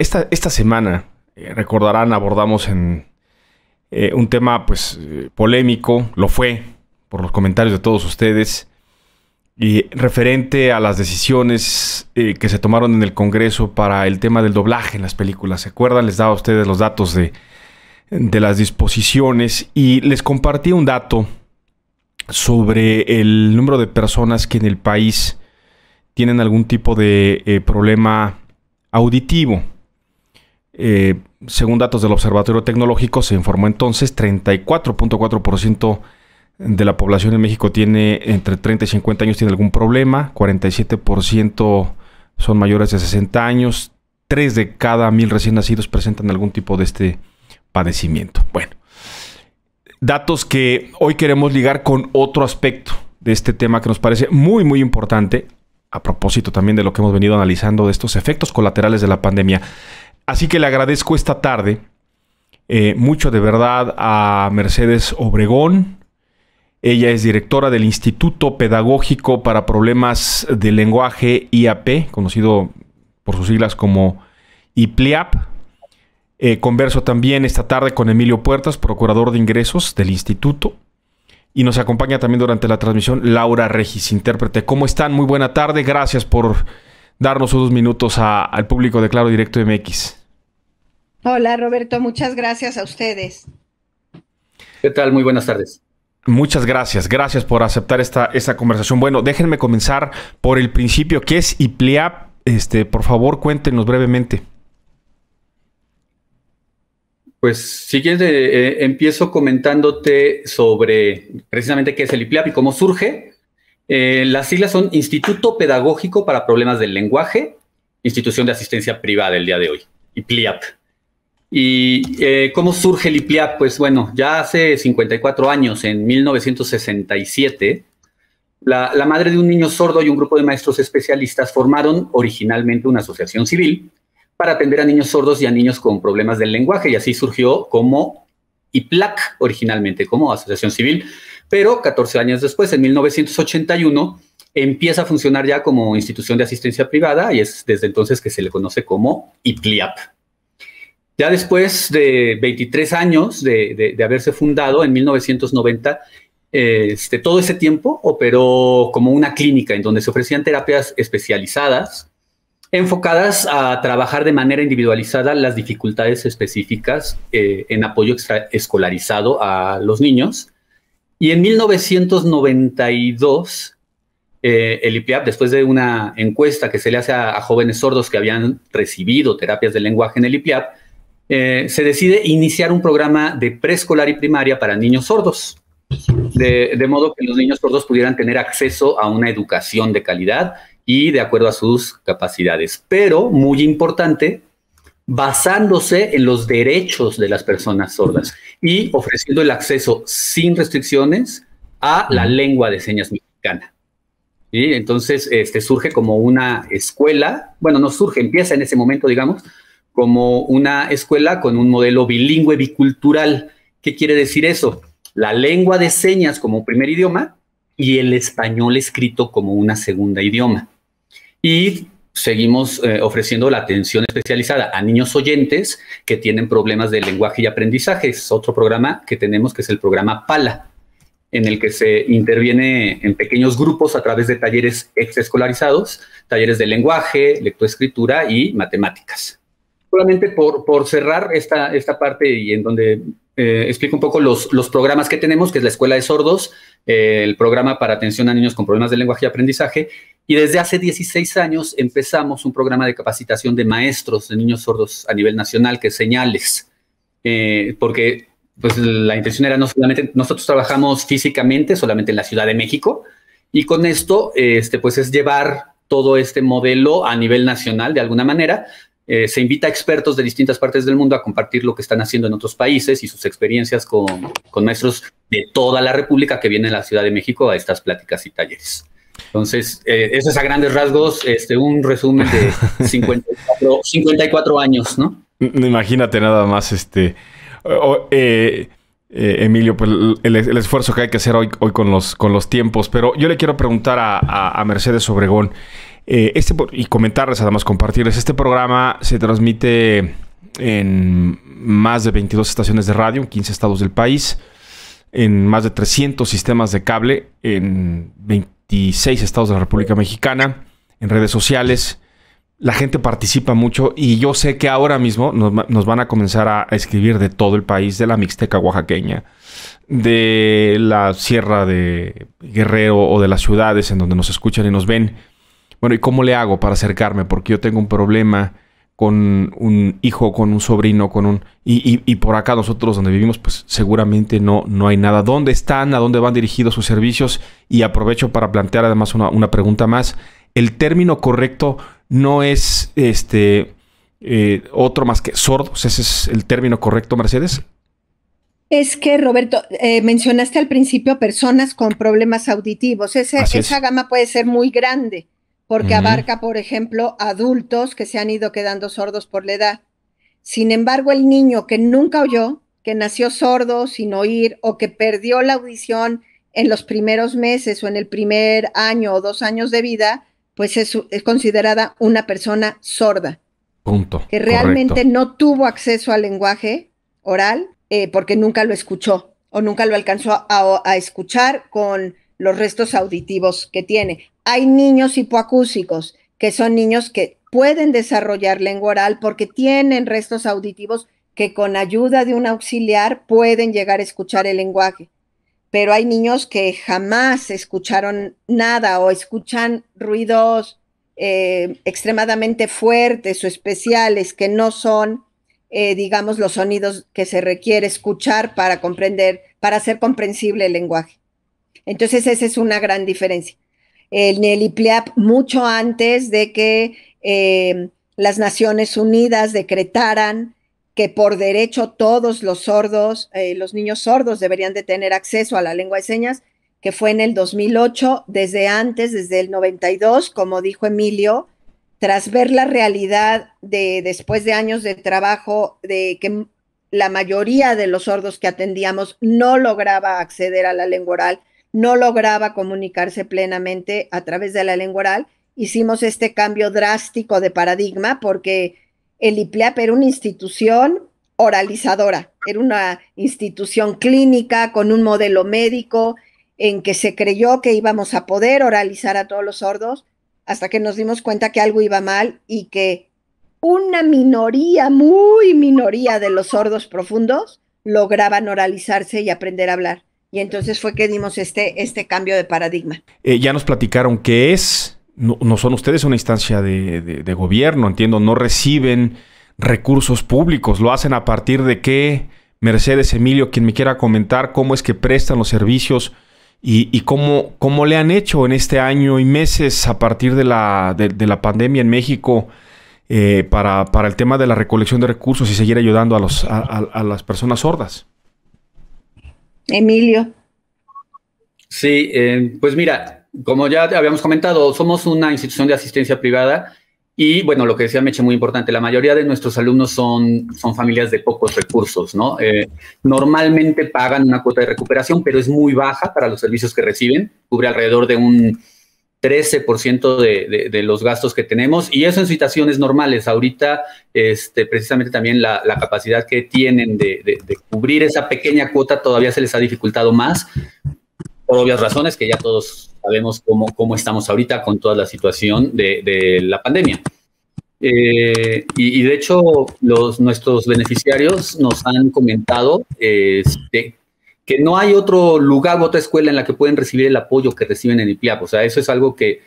Esta, semana, eh, recordarán, abordamos en eh, un tema pues polémico, lo fue, por los comentarios de todos ustedes, y referente a las decisiones eh, que se tomaron en el Congreso para el tema del doblaje en las películas. ¿Se acuerdan? Les daba a ustedes los datos de, de las disposiciones y les compartí un dato sobre el número de personas que en el país tienen algún tipo de problema auditivo. Eh, según datos del Observatorio Tecnológico, se informó entonces 34.4% de la población en México tiene entre 30 y 50 años, tiene algún problema, 47% son mayores de 60 años, 3 de cada 1000 recién nacidos presentan algún tipo de este padecimiento. Bueno, datos que hoy queremos ligar con otro aspecto de este tema que nos parece muy, muy importante, a propósito también de lo que hemos venido analizando de estos efectos colaterales de la pandemia. Así que le agradezco esta tarde eh, mucho de verdad a Mercedes Obregón. Ella es directora del Instituto Pedagógico para Problemas del Lenguaje IAP, conocido por sus siglas como IPLIAP. Eh, converso también esta tarde con Emilio Puertas, procurador de ingresos del instituto. Y nos acompaña también durante la transmisión Laura Regis, intérprete. ¿Cómo están? Muy buena tarde. Gracias por darnos unos minutos al público de Claro Directo MX. Hola Roberto, muchas gracias a ustedes. ¿Qué tal? Muy buenas tardes. Muchas gracias, gracias por aceptar esta, esta conversación. Bueno, déjenme comenzar por el principio. ¿Qué es IPLIAP? Este, por favor, cuéntenos brevemente. Pues si quieres, eh, eh, empiezo comentándote sobre precisamente qué es el IPLIAP y cómo surge. Eh, las siglas son Instituto Pedagógico para Problemas del Lenguaje, institución de asistencia privada el día de hoy, IPLIAP. ¿Y eh, cómo surge el IPLIAP? Pues bueno, ya hace 54 años, en 1967, la, la, madre de un niño sordo y un grupo de maestros especialistas formaron originalmente una asociación civil para atender a niños sordos y a niños con problemas del lenguaje, y así surgió como IPLAC originalmente, como asociación civil, pero 14 años después, en 1981, empieza a funcionar ya como institución de asistencia privada y es desde entonces que se le conoce como IPLIAP. Ya después de 23 años de, haberse fundado, en 1990, este, todo ese tiempo operó como una clínica en donde se ofrecían terapias especializadas enfocadas a trabajar de manera individualizada las dificultades específicas eh, en apoyo escolarizado a los niños. Y en 1992, eh, el IPIAP, después de una encuesta que se le hace a, a jóvenes sordos que habían recibido terapias de lenguaje en el IPIAP, eh, se decide iniciar un programa de preescolar y primaria para niños sordos, de, modo que los niños sordos pudieran tener acceso a una educación de calidad y de acuerdo a sus capacidades. Pero, muy importante, basándose en los derechos de las personas sordas y ofreciendo el acceso sin restricciones a la lengua de señas mexicana. Y entonces este, surge como una escuela, bueno, no surge, empieza en ese momento, digamos, como una escuela con un modelo bilingüe bicultural. ¿Qué quiere decir eso? La lengua de señas como primer idioma y el español escrito como una segunda idioma. Y seguimos eh, ofreciendo la atención especializada a niños oyentes que tienen problemas de lenguaje y aprendizaje. Es otro programa que tenemos que es el programa PALA, en el que se interviene en pequeños grupos a través de talleres extraescolarizados, talleres de lenguaje, lectoescritura y matemáticas solamente por, cerrar esta, parte y en donde eh, explico un poco los, programas que tenemos, que es la Escuela de Sordos, eh, el programa para atención a niños con problemas de lenguaje y aprendizaje, y desde hace 16 años empezamos un programa de capacitación de maestros de niños sordos a nivel nacional, que es Señales, eh, porque pues, la intención era no solamente, nosotros trabajamos físicamente, solamente en la Ciudad de México, y con esto, este, pues es llevar todo este modelo a nivel nacional de alguna manera, eh, se invita a expertos de distintas partes del mundo a compartir lo que están haciendo en otros países y sus experiencias con, maestros de toda la República que vienen a la Ciudad de México a estas pláticas y talleres. Entonces, eso eh, es a grandes rasgos este, un resumen de 54, 54 años, ¿no? Imagínate nada más, este, eh, Emilio, pues, el, esfuerzo que hay que hacer hoy, hoy con, los, con los tiempos, pero yo le quiero preguntar a, a, a Mercedes Obregón. Eh, este y comentarles, además, compartirles. Este programa se transmite en más de 22 estaciones de radio, en 15 estados del país, en más de 300 sistemas de cable, en 26 estados de la República Mexicana, en redes sociales. La gente participa mucho y yo sé que ahora mismo nos, van a comenzar a escribir de todo el país, de la Mixteca oaxaqueña, de la Sierra de Guerrero o de las ciudades en donde nos escuchan y nos ven bueno, ¿y cómo le hago para acercarme? Porque yo tengo un problema con un hijo, con un sobrino, con un... Y, por acá nosotros donde vivimos, pues seguramente no, no hay nada. ¿Dónde están? ¿A dónde van dirigidos sus servicios? Y aprovecho para plantear además una, pregunta más. El término correcto no es este eh, otro más que sordos. Ese es el término correcto, Mercedes. Es que, Roberto, eh, mencionaste al principio personas con problemas auditivos. esa gama puede ser muy grande porque abarca, por ejemplo, adultos que se han ido quedando sordos por la edad. Sin embargo, el niño que nunca oyó, que nació sordo, sin oír, o que perdió la audición en los primeros meses o en el primer año o dos años de vida, pues es, considerada una persona sorda. Punto. Que realmente no tuvo acceso al lenguaje oral eh, porque nunca lo escuchó o nunca lo alcanzó a, a, escuchar con los restos auditivos que tiene hay niños hipoacúsicos, que son niños que pueden desarrollar lengua oral porque tienen restos auditivos que con ayuda de un auxiliar pueden llegar a escuchar el lenguaje. Pero hay niños que jamás escucharon nada o escuchan ruidos eh, extremadamente fuertes o especiales que no son, eh, digamos, los sonidos que se requiere escuchar para comprender, para hacer comprensible el lenguaje. Entonces esa es una gran diferencia en el IPLEAP mucho antes de que eh, las Naciones Unidas decretaran que por derecho todos los sordos, eh, los niños sordos deberían de tener acceso a la lengua de señas, que fue en el 2008, desde antes, desde el 92, como dijo Emilio, tras ver la realidad de después de años de trabajo de que la mayoría de los sordos que atendíamos no lograba acceder a la lengua oral no lograba comunicarse plenamente a través de la lengua oral. Hicimos este cambio drástico de paradigma porque el IPLEAP era una institución oralizadora, era una institución clínica con un modelo médico en que se creyó que íbamos a poder oralizar a todos los sordos hasta que nos dimos cuenta que algo iba mal y que una minoría, muy minoría de los sordos profundos lograban oralizarse y aprender a hablar. Y entonces fue que dimos este, este cambio de paradigma. Eh, ya nos platicaron qué es, no, son ustedes una instancia de, gobierno, entiendo, no reciben recursos públicos, lo hacen a partir de qué, Mercedes, Emilio, quien me quiera comentar cómo es que prestan los servicios y, cómo, cómo, le han hecho en este año y meses a partir de la, de, la pandemia en México. Eh, para, el tema de la recolección de recursos y seguir ayudando a, los, a las personas sordas. Emilio. Sí, eh, pues mira, como ya habíamos comentado, somos una institución de asistencia privada y bueno, lo que decía Meche, muy importante, la mayoría de nuestros alumnos son, son familias de pocos recursos, ¿no? Eh, normalmente pagan una cuota de recuperación, pero es muy baja para los servicios que reciben, cubre alrededor de un 13% de, de, de, los gastos que tenemos y eso en situaciones normales. Ahorita, este, precisamente también la, la capacidad que tienen de, cubrir esa pequeña cuota todavía se les ha dificultado más por obvias razones que ya todos sabemos cómo, estamos ahorita con toda la situación de, la pandemia. Eh, y, de hecho, los, nuestros beneficiarios nos han comentado que, este, que no hay otro lugar u otra escuela en la que pueden recibir el apoyo que reciben en IPIAP. O sea, eso es algo que,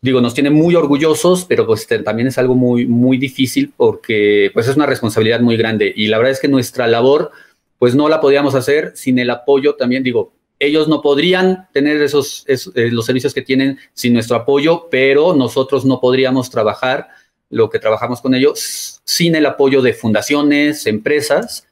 digo, nos tiene muy orgullosos, pero pues este, también es algo muy, muy difícil porque pues es una responsabilidad muy grande. Y la verdad es que nuestra labor, pues no la podíamos hacer sin el apoyo también, digo, ellos no podrían tener esos, eh, los servicios que tienen sin nuestro apoyo, pero nosotros no podríamos trabajar lo que trabajamos con ellos sin el apoyo de fundaciones, empresas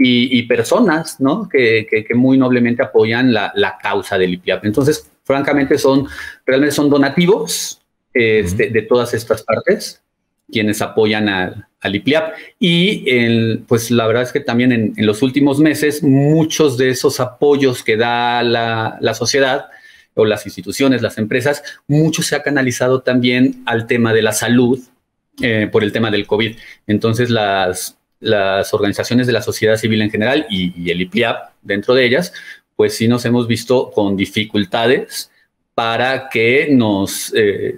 y, personas ¿no? que, que, muy noblemente apoyan la, la causa del IPIAP. Entonces, francamente, son realmente son donativos este, de, todas estas partes quienes apoyan al, al Y pues la verdad es que también en, los últimos meses muchos de esos apoyos que da la, la, sociedad o las instituciones, las empresas, mucho se ha canalizado también al tema de la salud eh, por el tema del COVID. Entonces las, las organizaciones de la sociedad civil en general y, el IPIAP dentro de ellas, pues sí nos hemos visto con dificultades para que nos eh,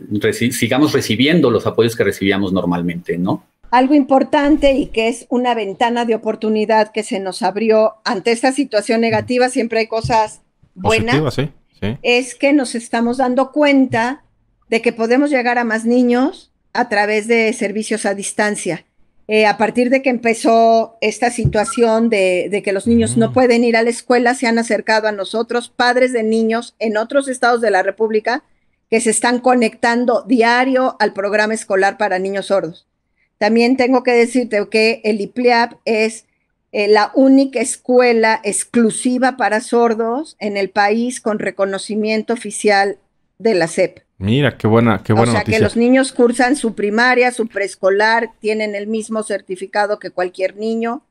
sigamos recibiendo los apoyos que recibíamos normalmente, ¿no? Algo importante y que es una ventana de oportunidad que se nos abrió ante esta situación negativa, siempre hay cosas buenas, es que nos estamos dando cuenta de que podemos llegar a más niños a través de servicios a distancia eh, a partir de que empezó esta situación de, que los niños no mm. pueden ir a la escuela, se han acercado a nosotros padres de niños en otros estados de la República que se están conectando diario al programa escolar para niños sordos. También tengo que decirte que el IPLEAP e es eh, la única escuela exclusiva para sordos en el país con reconocimiento oficial de la SEP. Mira, qué buena, qué buena. que los niños cursan su primaria, su preescolar, tienen el mismo certificado que cualquier niño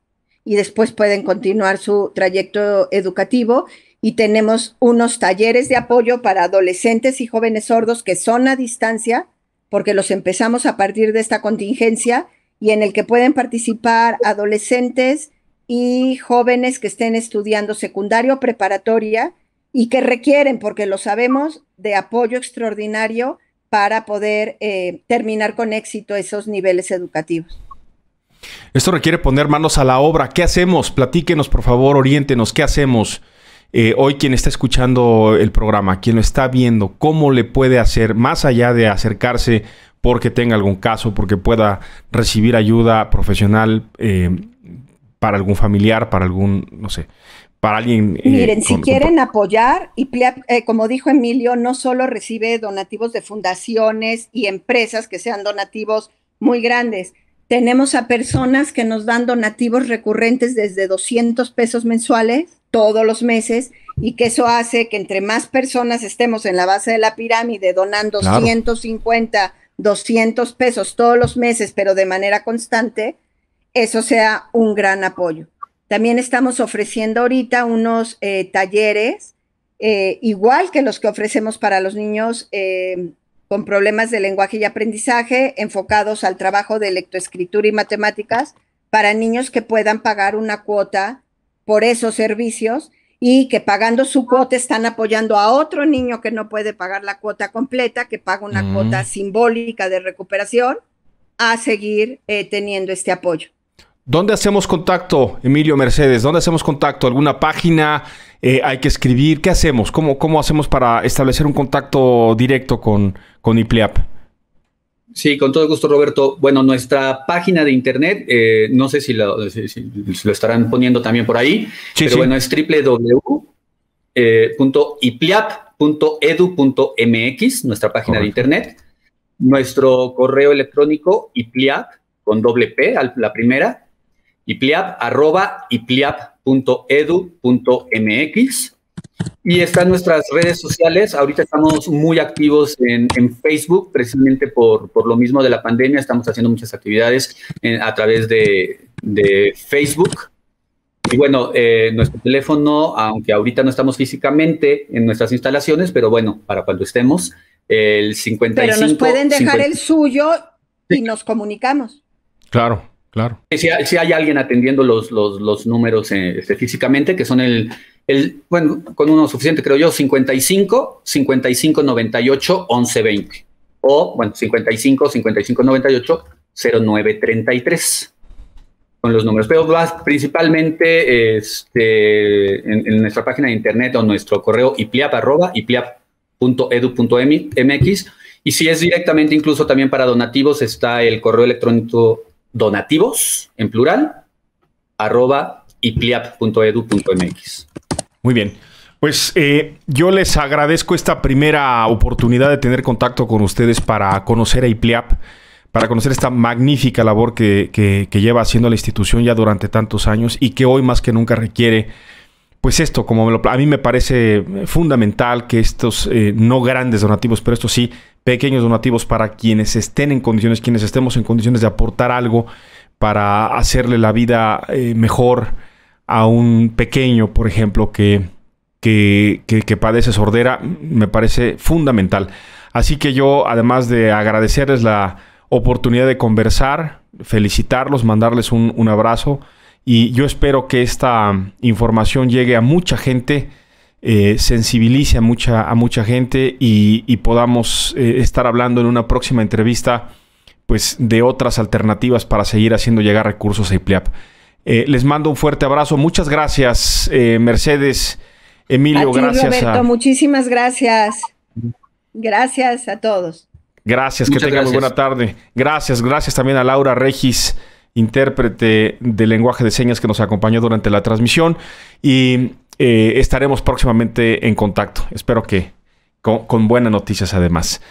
y después pueden continuar su trayecto educativo. Y tenemos unos talleres de apoyo para adolescentes y jóvenes sordos que son a distancia, porque los empezamos a partir de esta contingencia y en el que pueden participar adolescentes y jóvenes que estén estudiando secundario, preparatoria y que requieren, porque lo sabemos, de apoyo extraordinario para poder eh, terminar con éxito esos niveles educativos. Esto requiere poner manos a la obra. ¿Qué hacemos? Platíquenos, por favor, oriéntenos. ¿Qué hacemos? Eh, hoy quien está escuchando el programa, quien lo está viendo, cómo le puede hacer, más allá de acercarse porque tenga algún caso, porque pueda recibir ayuda profesional eh, para algún familiar, para algún, no sé, para alguien. Eh, Miren, si quieren apoyar, y eh, como dijo Emilio, no solo recibe donativos de fundaciones y empresas que sean donativos muy grandes. Tenemos a personas que nos dan donativos recurrentes desde 200 pesos mensuales todos los meses y que eso hace que entre más personas estemos en la base de la pirámide donando 150, 200 pesos todos los meses, pero de manera constante, eso sea un gran apoyo. También estamos ofreciendo ahorita unos eh, talleres, eh, igual que los que ofrecemos para los niños eh, con problemas de lenguaje y aprendizaje, enfocados al trabajo de lectoescritura y matemáticas, para niños que puedan pagar una cuota por esos servicios y que pagando su cuota están apoyando a otro niño que no puede pagar la cuota completa, que paga una cuota mm. simbólica de recuperación, a seguir teniendo este apoyo. ¿Dónde hacemos contacto, Emilio Mercedes? ¿Dónde hacemos contacto? ¿Alguna página? Eh, ¿Hay que escribir? ¿Qué hacemos? ¿Cómo, ¿Cómo hacemos para establecer un contacto directo con, con Sí, con todo gusto, Roberto. Bueno, nuestra página de internet, eh, no sé si lo, estarán poniendo también por ahí, sí, pero bueno, es www.ipliap.edu.mx, eh, nuestra página de internet. Nuestro correo electrónico ipliap, con doble P, la primera, IPLIAP, arroba ipliap.edu.mx. Y están nuestras redes sociales. Ahorita estamos muy activos en, Facebook, precisamente por, lo mismo de la pandemia. Estamos haciendo muchas actividades a través de, Facebook. Y bueno, eh, nuestro teléfono, aunque ahorita no estamos físicamente en nuestras instalaciones, pero bueno, para cuando estemos, el 55. Pero nos pueden dejar el suyo y nos comunicamos. Claro. Claro. Si, hay alguien atendiendo los, los, números eh, este, físicamente, que son el, el, bueno, con uno suficiente, creo yo, 55, 55, 98, 11, 20. O, bueno, 55, 55, 98, 09, 33. Con los números. Pero vas principalmente este, en, nuestra página de internet o nuestro correo ipliap, mx. Y si es directamente incluso también para donativos, está el correo electrónico donativos, en plural, arroba ipliap.edu.mx. Muy bien. Pues eh, yo les agradezco esta primera oportunidad de tener contacto con ustedes para conocer a IPLIAP, para conocer esta magnífica labor que, lleva haciendo la institución ya durante tantos años y que hoy más que nunca requiere, pues esto, como a mí me parece fundamental que estos eh, no grandes donativos, pero estos sí, pequeños donativos para quienes estén en condiciones, quienes estemos en condiciones de aportar algo para hacerle la vida eh, mejor a un pequeño, por ejemplo, que, que, que, padece sordera, me parece fundamental. Así que yo, además de agradecerles la oportunidad de conversar, felicitarlos, mandarles un, un abrazo y yo espero que esta información llegue a mucha gente eh, sensibilice a mucha, a mucha gente y, podamos eh, estar hablando en una próxima entrevista pues, de otras alternativas para seguir haciendo llegar recursos a IPLEAP. Eh, les mando un fuerte abrazo. Muchas gracias, eh, Mercedes. Emilio, a gracias. muchísimas gracias. Gracias a todos. Gracias, que tengan muy buena tarde. Gracias, gracias también a Laura Regis, intérprete de lenguaje de señas que nos acompañó durante la transmisión. Y eh, estaremos próximamente en contacto. Espero que con, con buenas noticias además.